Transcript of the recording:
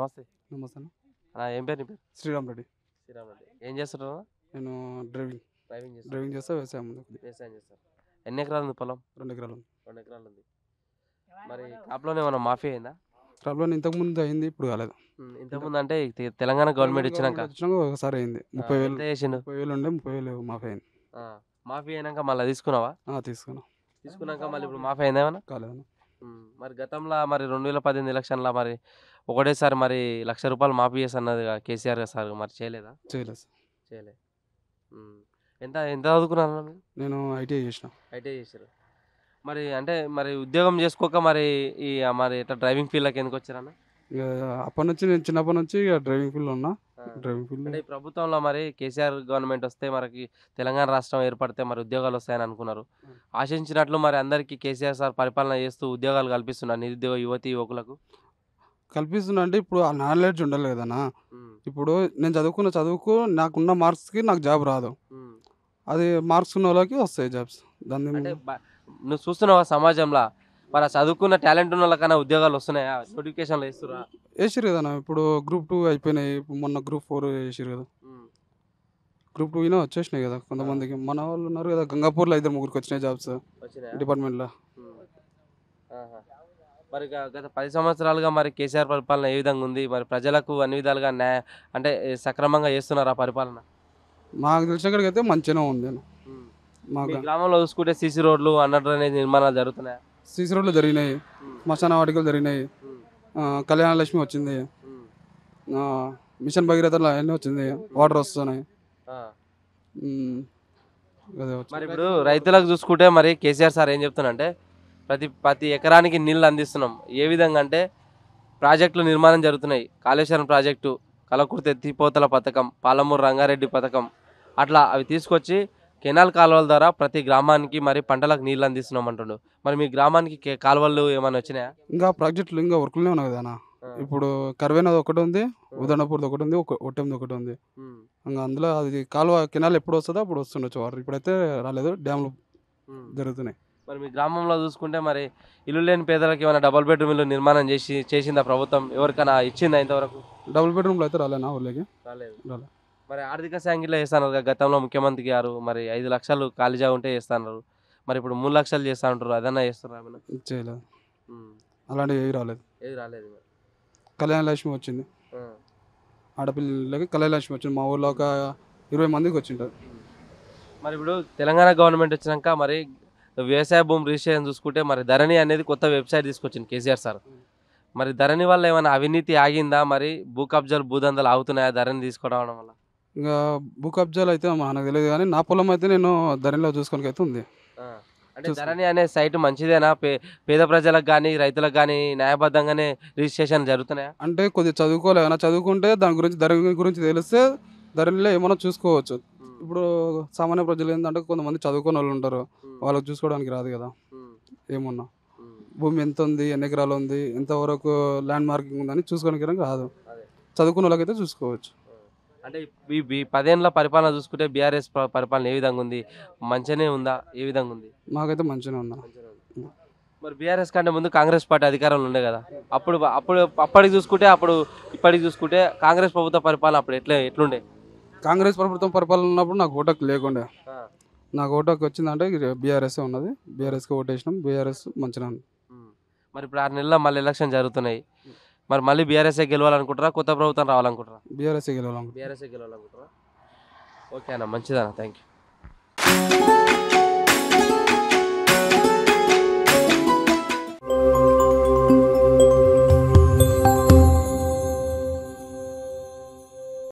నమస్తే నమస్తే అన్న ఏం పేరు పేరు శ్రీరామ్ రెడ్డి శ్రీరామ్ రెడ్డి ఏం చేస్తున్నావు నేను డ్రైవింగ్ డ్రైవింగ్ చేస్తా డ్రైవింగ్ చేస్తా వ్యవసాయం వ్యవసాయం చేస్తాను ఎన్ని ఎకరాలు ఉంది పొలం రెండు ఎకరాలు ఉంది రెండు ఎకరాలు ఉంది మరి క్రాప్లోనే ఏమైనా మాఫీ అయిందా క్రాప్లోనే ఇంతకుముందు అయింది ఇప్పుడు కాలేదు ఇంతకుముందు అంటే తెలంగాణ గవర్నమెంట్ ఇచ్చినాక వచ్చినాక ఒకసారి అయింది ముప్పై వేలు ముప్పై వేలు ఉండే ముప్పై వేలు మాఫీ అయింది మాఫీ అయినాక మళ్ళీ తీసుకున్నావా తీసుకున్నా తీసుకున్నాక మళ్ళీ ఇప్పుడు మాఫీ అయిందేమన్నా కాలేదు మరి గతంలో మరి రెండు వేల పద్దెనిమిది లక్షల మరి ఒకటేసారి మరి లక్ష రూపాయలు మాఫీ చేసి అన్నది కేసీఆర్ గారు సార్ మరి చేయలేదా చేయలేదు చేయలే ఎంత ఎంత చదువుకున్నాను నేను ఐటీఐ చేసిన ఐటీఐ చేశారు మరి అంటే మరి ఉద్యోగం చేసుకోక మరి ఈ మరి ఇట్లా డ్రైవింగ్ ఫీల్డ్కి ఎందుకు వచ్చారన్న ఇక అప్పటి నుంచి నేను చిన్నప్పటి నుంచి ఇక డ్రైవింగ్ ఫీల్డ్ ఉన్నా డ్రైవింగ్ ఫీల్డ్ అంటే ప్రభుత్వంలో మరి కేసీఆర్ గవర్నమెంట్ వస్తే మనకి తెలంగాణ రాష్ట్రం ఏర్పడితే మరి ఉద్యోగాలు వస్తాయని అనుకున్నారు ఆశించినట్లు మరి అందరికీ కేసీఆర్ సార్ పరిపాలన చేస్తూ ఉద్యోగాలు కల్పిస్తున్నారు నిరుద్యోగ యువతి యువకులకు కల్పిస్తున్నా అంటే ఇప్పుడు ఆ నాలెడ్జ్ ఉండాలి కదనా ఇప్పుడు నేను చదువుకున్న చదువుకు నాకున్న మార్క్స్కి నాకు జాబ్ రాదు అది మార్క్స్ ఉన్న వాళ్ళకి వస్తాయి జాబ్స్ దాన్ని నువ్వు చూస్తున్నావా సమాజంలో మన చదువుకున్న టాలెంట్ ఉన్న వాళ్ళకన్నా ఉద్యోగాలు వస్తున్నాయా నోటిఫికేషన్లు వేస్తురా వేసిరు కదా ఇప్పుడు గ్రూప్ టూ అయిపోయినాయి మొన్న గ్రూప్ ఫోర్ వేసిరు కదా గ్రూప్ టూ అయినా వచ్చేసినాయి కదా కొంతమందికి మన వాళ్ళు ఉన్నారు కదా గంగాపూర్లో ఇద్దరు ముగ్గురికి వచ్చినాయి జాబ్స్ డిపార్ట్మెంట్లో మరి గత పది సంవత్సరాలుగా మరి కేసీఆర్ పరిపాలన ఏ విధంగా ఉంది మరి ప్రజలకు అన్ని విధాలుగా న్యాయ అంటే సక్రమంగా చేస్తున్నారు ఆ పరిపాలన మాకు తెలిసిన అయితే మంచిగా ఉంది మా గ్రామంలో చూసుకుంటే సీసీ రోడ్లు అన్నట్లు అనేది నిర్మాణాలు జరుగుతున్నాయి సీసీ రోడ్లు జరిగినాయి శ్మశాన వాటికలు జరిగినాయి కళ్యాణ లక్ష్మి వచ్చింది మిషన్ భగీరథలు అన్నీ వచ్చింది వాటర్ వస్తున్నాయి మరి ఇప్పుడు రైతులకు చూసుకుంటే మరి కేసీఆర్ సార్ ఏం చెప్తున్నా అంటే ప్రతి ప్రతి ఎకరానికి నీళ్ళు అందిస్తున్నాం ఏ విధంగా అంటే ప్రాజెక్టులు నిర్మాణం జరుగుతున్నాయి కాళేశ్వరం ప్రాజెక్టు కలకుర్తి ఎత్తిపోతల పథకం పాలమూరు రంగారెడ్డి పథకం అట్లా అవి తీసుకొచ్చి కెనాల్ కాలువల ద్వారా ప్రతి గ్రామానికి మరి పంటలకు నీళ్ళు అందిస్తున్నాం అంటుండు మరి మీ గ్రామానికి కాలువలు ఏమైనా వచ్చినాయా ఇంకా ప్రాజెక్టులు ఇంకా వర్క్లోనే ఉన్నాయి కదా ఇప్పుడు కర్వేనది ఒకటి ఉంది ఉదనపూర్ది ఒకటి ఉంది ఒట్టెంది ఒకటి ఉంది ఇంకా అందులో అది కాలువ కెనాల్ ఎప్పుడు వస్తుందో అప్పుడు వస్తుండొచ్చు వాటర్ ఇప్పుడైతే రాలేదు డ్యామ్లు జరుగుతున్నాయి మరి మీ గ్రామంలో చూసుకుంటే మరి ఇల్లు లేని పేదలకు ఏమైనా డబుల్ బెడ్రూమ్ ఇల్లు నిర్మాణం చేసి చేసిందా ప్రభుత్వం ఎవరికైనా ఇచ్చిందా ఇంతవరకు డబుల్ బెడ్రూమ్లో అయితే రాలేనా నా రాలేదు రాలేదు మరి ఆర్థిక సాంఘ్యంలో చేస్తున్నారు గతంలో ముఖ్యమంత్రి గారు మరి ఐదు లక్షలు ఖాళీగా ఉంటే చేస్తాను మరి ఇప్పుడు మూడు లక్షలు చేస్తా ఉంటారు అదన్నా చేస్తున్నారు చేయలేదు అలాంటివి ఏవి రాలేదు ఏది రాలేదు మరి. కళ్యాణ లక్ష్మి వచ్చింది ఆడపిల్లలకి కళ్యాణ లక్ష్మి వచ్చింది మా ఊర్లో ఒక ఇరవై మందికి వచ్చింటారు మరి ఇప్పుడు తెలంగాణ గవర్నమెంట్ వచ్చినాక మరి వ్యవసాయ భూమి రిజిస్ట్రేషన్ చూసుకుంటే మరి ధరణి అనేది కొత్త వెబ్సైట్ తీసుకొచ్చింది కేసీఆర్ సార్ మరి ధరణి వల్ల ఏమైనా అవినీతి ఆగిందా మరి భూ కబ్జాలు భూదందలు ఆగుతున్నాయా ధరణి తీసుకోవడం వల్ల ఇంకా భూ కబ్జాలు అయితే మనకు తెలియదు కానీ నా పొలం అయితే నేను ధరణిలో అయితే ఉంది అంటే ధరణి అనే సైట్ మంచిదేనా పేద ప్రజలకు కానీ రైతులకు కానీ న్యాయబద్ధంగానే రిజిస్ట్రేషన్ జరుగుతున్నాయా అంటే కొద్దిగా చదువుకోలేదు చదువుకుంటే దాని గురించి ధరణి గురించి తెలిస్తే ధరణిలో ఏమైనా చూసుకోవచ్చు ఇప్పుడు సామాన్య ప్రజలు ఏంటంటే కొంతమంది చదువుకున్న వాళ్ళు ఉంటారు వాళ్ళకి చూసుకోవడానికి రాదు కదా ఏమున్నా భూమి ఎంత ఉంది ఎన్ని ఎకరాలు ఉంది ఎంతవరకు ల్యాండ్ మార్కింగ్ ఉందని చూసుకోవడానికి రాదు చదువుకున్న వాళ్ళకైతే చూసుకోవచ్చు అంటే ఈ పదేళ్ళ పరిపాలన చూసుకుంటే బీఆర్ఎస్ పరిపాలన ఏ విధంగా ఉంది మంచిగానే ఉందా ఏ విధంగా ఉంది మాకైతే మంచిగానే ఉందా మరి బీఆర్ఎస్ కంటే ముందు కాంగ్రెస్ పార్టీ అధికారంలో ఉండే కదా అప్పుడు అప్పుడు అప్పటికి చూసుకుంటే అప్పుడు ఇప్పటికి చూసుకుంటే కాంగ్రెస్ ప్రభుత్వ పరిపాలన అప్పుడు ఎట్లా ఎట్లుండే కాంగ్రెస్ ప్రభుత్వం పరిపాలన ఉన్నప్పుడు నాకు ఓటకు లేకుండా నాకు ఓటకు వచ్చిందంటే బీఆర్ఎస్ ఉన్నది బీఆర్ఎస్కి ఓటేసినాం బీఆర్ఎస్ మంచిగా మరి ఇప్పుడు ఆరు నెలల మళ్ళీ ఎలక్షన్ జరుగుతున్నాయి మరి మళ్ళీ బీఆర్ఎస్ఏ గెలవాలనుకుంటారా కొత్త ప్రభుత్వం రావాలనుకుంటారా బీఆర్ఎస్ఏ గెలవాలనుకుంటారా బీఆర్ఎస్ఏ గెలవాలనుకుంటారా ఓకే అన్న మంచిదన్న థ్యాంక్ యూ